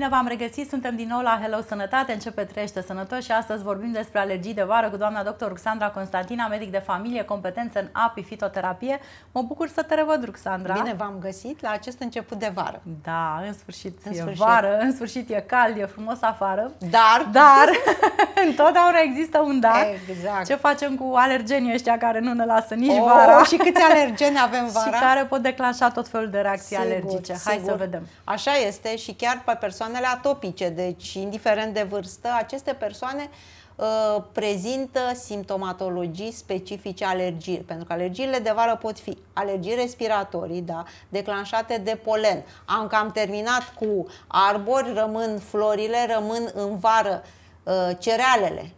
Bine v-am regăsit, suntem din nou la Hello Sănătate, începe trește Sănătos și astăzi vorbim despre alergii de vară cu doamna dr. Ruxandra Constantina, medic de familie, competență în api, fitoterapie. Mă bucur să te revăd, Ruxandra. Bine v-am găsit la acest început de vară. Da, în sfârșit, în sfârșit. e vară, în sfârșit e cald, e frumos afară. Dar! Dar! întotdeauna există un dar. Exact. Ce facem cu alergenii ăștia care nu ne lasă nici oh, vara? Și câți alergeni avem vara? și care pot declanșa tot felul de reacții sigur, alergice. Hai sigur. să vedem. Așa este și chiar pe persoane persoanele atopice, deci indiferent de vârstă, aceste persoane uh, prezintă simptomatologii specifice alergii, pentru că alergiile de vară pot fi alergii respiratorii, da, declanșate de polen. Am cam terminat cu arbori, rămân florile, rămân în vară uh, cerealele,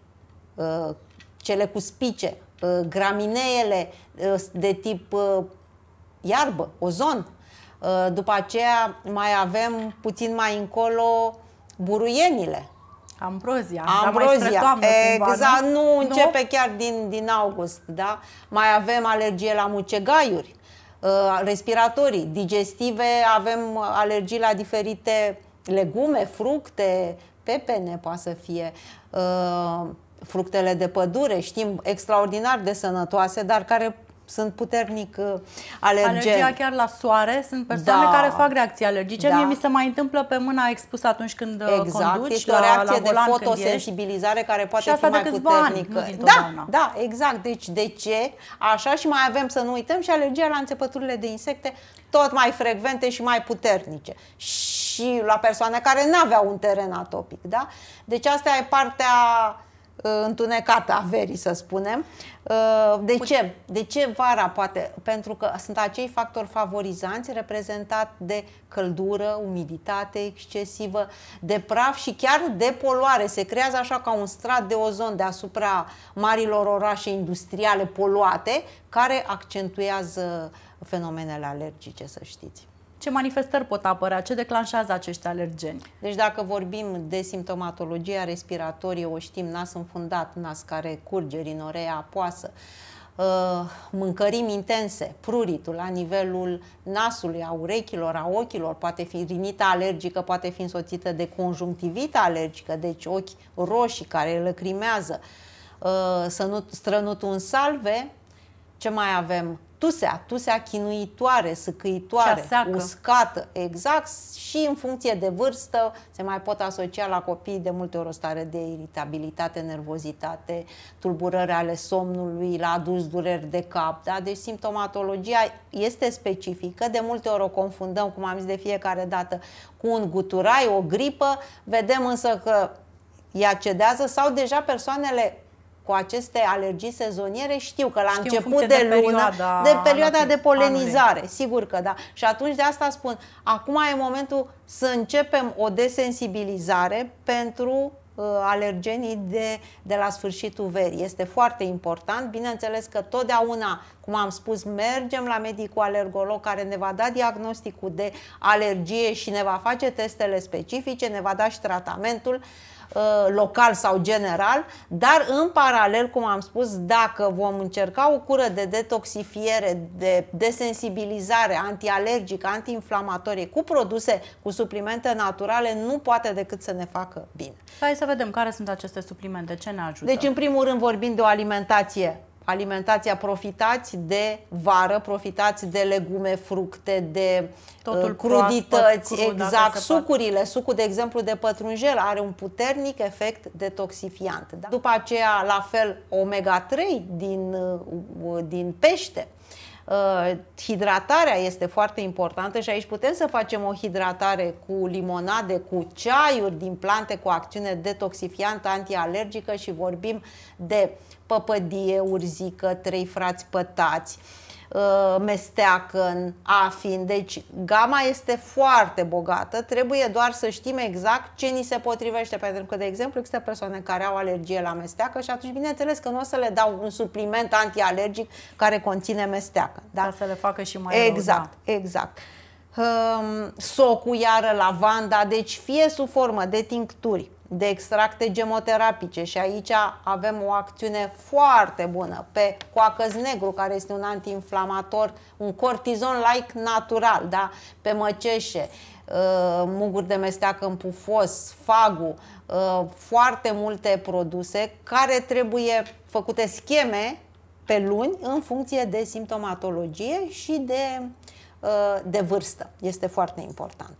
uh, cele cu spice, gramineele de tip iarbă, ozon, Uh, după aceea mai avem puțin mai încolo buruienile. Ambrozia, Ambrozia. Dar mai exact, cumva, nu, nu începe nu? chiar din, din august, da? Mai avem alergie la mucegaiuri, uh, respiratorii, digestive, avem alergii la diferite legume, fructe, pepene poate să fie, uh, fructele de pădure, știm, extraordinar de sănătoase, dar care sunt puternic uh, alergen. Alergia chiar la soare, sunt persoane da. care fac reacții alergice. Da. Mie mi se mai întâmplă pe mâna expusă atunci când uh, exact. conduci. Este o reacție de fotosensibilizare care poate fi mai puternică. Ani, da, da, exact. Deci de ce? Așa și mai avem să nu uităm și alergia la înțepăturile de insecte tot mai frecvente și mai puternice. Și la persoane care nu aveau un teren atopic, da? Deci asta e partea Uh, întunecată a verii, să spunem. Uh, de ce? De ce vara poate? Pentru că sunt acei factori favorizanți reprezentat de căldură, umiditate excesivă, de praf și chiar de poluare. Se creează așa ca un strat de ozon deasupra marilor orașe industriale poluate, care accentuează fenomenele alergice, să știți ce manifestări pot apărea, ce declanșează acești alergeni. Deci dacă vorbim de simptomatologia respiratorie, o știm, nas înfundat, nas care curge, rinorea apoasă, uh, mâncărimi intense, pruritul la nivelul nasului, a urechilor, a ochilor, poate fi rinita alergică, poate fi însoțită de conjunctivită alergică, deci ochi roșii care lăcrimează, uh, strănutul în salve, ce mai avem? tusea, tusea chinuitoare, săcăitoare, Ceasacă. uscată, exact și în funcție de vârstă se mai pot asocia la copii de multe ori o stare de iritabilitate, nervozitate, tulburări ale somnului, la adus dureri de cap, da? deci simptomatologia este specifică, de multe ori o confundăm, cum am zis de fiecare dată, cu un guturai, o gripă, vedem însă că ea cedează sau deja persoanele cu aceste alergii sezoniere știu că la știu început de, de lună, perioada, de perioada de polenizare, anului. sigur că da. Și atunci de asta spun, acum e momentul să începem o desensibilizare pentru uh, alergenii de, de la sfârșitul verii. Este foarte important, bineînțeles că totdeauna cum am spus, mergem la medicul alergolog care ne va da diagnosticul de alergie și ne va face testele specifice, ne va da și tratamentul uh, local sau general, dar în paralel, cum am spus, dacă vom încerca o cură de detoxifiere, de desensibilizare antialergică, antiinflamatorie cu produse, cu suplimente naturale, nu poate decât să ne facă bine. Hai să vedem care sunt aceste suplimente, ce ne ajută. Deci, în primul rând, vorbim de o alimentație alimentația, profitați de vară, profitați de legume, fructe, de Totul uh, crudități, proaspăt, exact, sucurile, sucul de exemplu de pătrunjel are un puternic efect detoxifiant. Da. După aceea, la fel, omega-3 din, uh, din pește, Uh, hidratarea este foarte importantă și aici putem să facem o hidratare cu limonade, cu ceaiuri din plante cu acțiune detoxifiantă, antialergică și vorbim de păpădie, urzică, trei frați pătați, uh, Uh, în Afin, deci gama este foarte bogată, trebuie doar să știm exact ce ni se potrivește, pentru că, de exemplu, există persoane care au alergie la mesteacă și atunci, bineînțeles că nu o să le dau un supliment antialergic care conține mesteacă. Da? Ca să le facă și mai Exact, rău, da. exact um, socul, iară lavanda, deci fie sub formă de tincturi, de extracte gemoterapice și aici avem o acțiune foarte bună pe coacăz negru, care este un antiinflamator, un cortizon-like natural, da? pe măceșe, uh, muguri de mesteac în pufos, fagu, uh, foarte multe produse care trebuie făcute scheme pe luni în funcție de simptomatologie și de, uh, de vârstă. Este foarte important.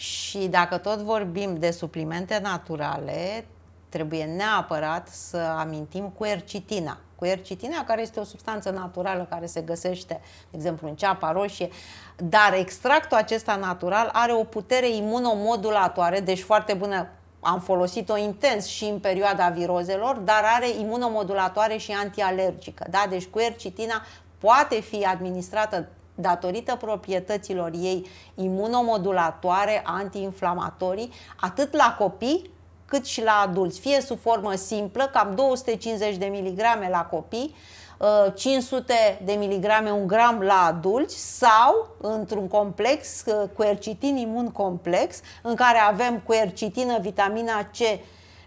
Și dacă tot vorbim de suplimente naturale, trebuie neapărat să amintim cu ercitina. Cu ercitina, care este o substanță naturală care se găsește, de exemplu, în ceapa roșie, dar extractul acesta natural are o putere imunomodulatoare, deci foarte bună. Am folosit-o intens și în perioada virozelor, dar are imunomodulatoare și antialergică. Da? Deci cu ercitina poate fi administrată datorită proprietăților ei imunomodulatoare, antiinflamatorii, atât la copii cât și la adulți, fie sub formă simplă, cam 250 de miligrame la copii, 500 uh, de miligrame, un gram la adulți sau într-un complex, quercitin uh, imun complex, în care avem quercitină, vitamina C,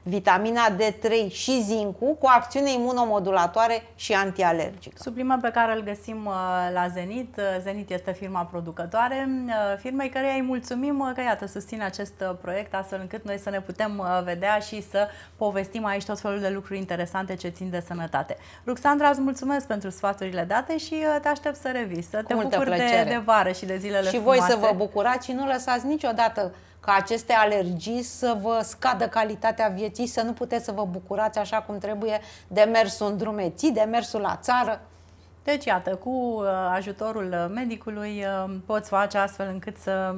vitamina D3 și zincul cu acțiune imunomodulatoare și antialergică. Supliment pe care îl găsim uh, la Zenit. Uh, Zenit este firma producătoare, uh, firmei care îi mulțumim că, iată, susține acest proiect astfel încât noi să ne putem vedea și să povestim aici tot felul de lucruri interesante ce țin de sănătate. Ruxandra, îți mulțumesc pentru sfaturile date și te aștept să revii, să Cu te bucuri de, de vară și de zilele și frumoase. Și voi să vă bucurați și nu lăsați niciodată ca aceste alergii să vă scadă calitatea vieții, să nu puteți să vă bucurați așa cum trebuie de mersul în drumeții, de mersul la țară. Deci, iată, cu uh, ajutorul medicului uh, poți face astfel încât să,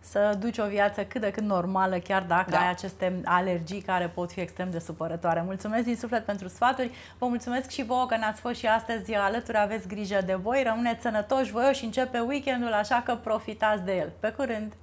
să duci o viață cât de cât normală, chiar dacă da. ai aceste alergii care pot fi extrem de supărătoare. Mulțumesc din suflet pentru sfaturi, vă mulțumesc și vouă că ne-ați fost și astăzi alături, aveți grijă de voi, rămâneți sănătoși, și începe weekendul, așa că profitați de el. Pe curând!